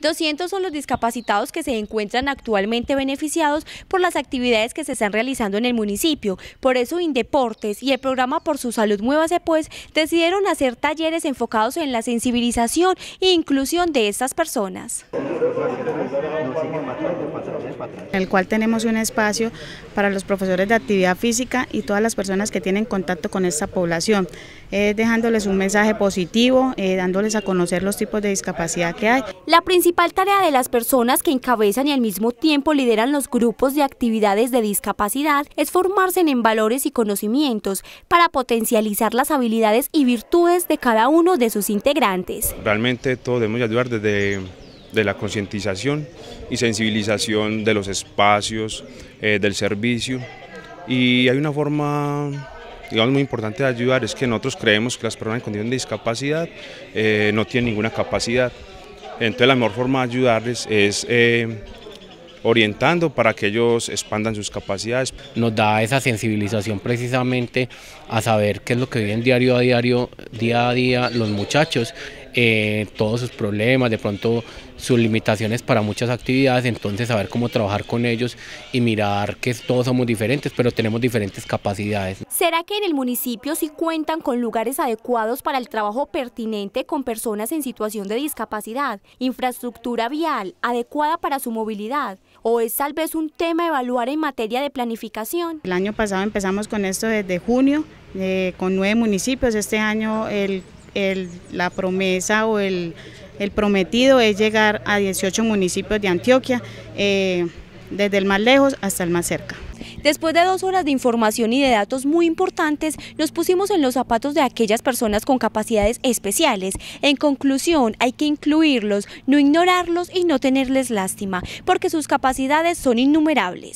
200 son los discapacitados que se encuentran actualmente beneficiados por las actividades que se están realizando en el municipio. Por eso Indeportes y el programa Por su Salud Muévase Pues decidieron hacer talleres enfocados en la sensibilización e inclusión de estas personas. En el cual tenemos un espacio para los profesores de actividad física y todas las personas que tienen contacto con esta población, eh, dejándoles un mensaje positivo, eh, dándoles a conocer los tipos de discapacidad que hay. La principal principal tarea de las personas que encabezan y al mismo tiempo lideran los grupos de actividades de discapacidad es formarse en valores y conocimientos para potencializar las habilidades y virtudes de cada uno de sus integrantes. Realmente todos debemos ayudar desde la concientización y sensibilización de los espacios, eh, del servicio. Y hay una forma digamos, muy importante de ayudar es que nosotros creemos que las personas en condición de discapacidad eh, no tienen ninguna capacidad. Entonces la mejor forma de ayudarles es eh, orientando para que ellos expandan sus capacidades. Nos da esa sensibilización precisamente a saber qué es lo que viven diario a diario, día a día los muchachos eh, todos sus problemas, de pronto sus limitaciones para muchas actividades, entonces saber cómo trabajar con ellos y mirar que todos somos diferentes, pero tenemos diferentes capacidades. ¿Será que en el municipio sí cuentan con lugares adecuados para el trabajo pertinente con personas en situación de discapacidad, infraestructura vial adecuada para su movilidad? ¿O es tal vez un tema a evaluar en materia de planificación? El año pasado empezamos con esto desde junio, eh, con nueve municipios, este año el la promesa o el, prometido es llegar a 18 municipios de Antioquia, eh, desde el más lejos hasta el más cerca. Después de dos horas de información y de datos muy importantes, nos pusimos en los zapatos de aquellas personas con capacidades especiales. En conclusión, hay que incluirlos, no ignorarlos y no tenerles lástima, porque sus capacidades son innumerables.